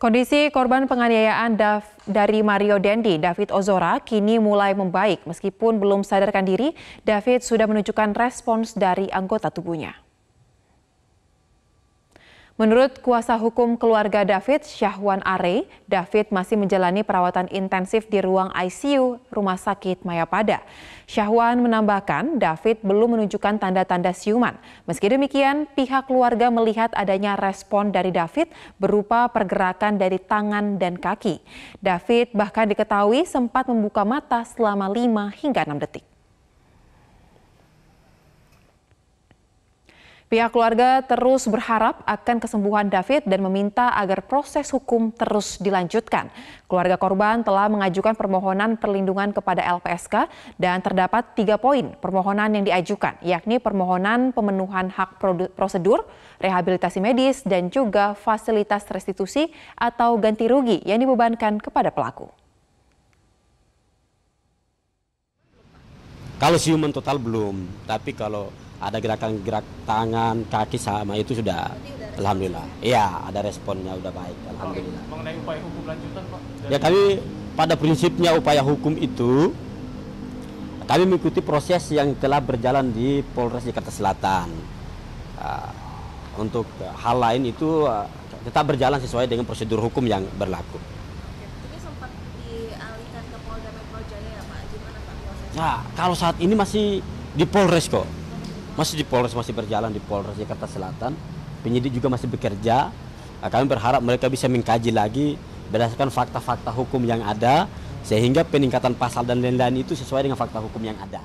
Kondisi korban penganiayaan Dav dari Mario Dendi, David Ozora, kini mulai membaik. Meskipun belum sadarkan diri, David sudah menunjukkan respons dari anggota tubuhnya. Menurut kuasa hukum keluarga David, Syahwan Are, David masih menjalani perawatan intensif di ruang ICU Rumah Sakit Mayapada. Syahwan menambahkan, David belum menunjukkan tanda-tanda siuman. Meski demikian, pihak keluarga melihat adanya respon dari David berupa pergerakan dari tangan dan kaki. David bahkan diketahui sempat membuka mata selama 5 hingga 6 detik. Pihak keluarga terus berharap akan kesembuhan David dan meminta agar proses hukum terus dilanjutkan. Keluarga korban telah mengajukan permohonan perlindungan kepada LPSK dan terdapat tiga poin permohonan yang diajukan, yakni permohonan pemenuhan hak prosedur, rehabilitasi medis, dan juga fasilitas restitusi atau ganti rugi yang dibebankan kepada pelaku. Kalau siuman total belum, tapi kalau ada gerakan-gerak tangan, kaki sama itu sudah. Alhamdulillah. Iya, ada responnya udah baik. Alhamdulillah. Mengenai upaya hukum lanjutan, Pak? Ya kami pada prinsipnya upaya hukum itu kami mengikuti proses yang telah berjalan di Polres Jakarta Selatan. Ah, untuk hal lain itu ah, tetap berjalan sesuai dengan prosedur hukum yang berlaku. sempat dialihkan ke Polda Metro Jaya, ya, Pak. prosesnya? Nah, kalau saat ini masih di Polres kok masih di Polres masih berjalan di Polres Jakarta Selatan. Penyidik juga masih bekerja. Nah, kami berharap mereka bisa mengkaji lagi berdasarkan fakta-fakta hukum yang ada sehingga peningkatan pasal dan lain-lain itu sesuai dengan fakta hukum yang ada.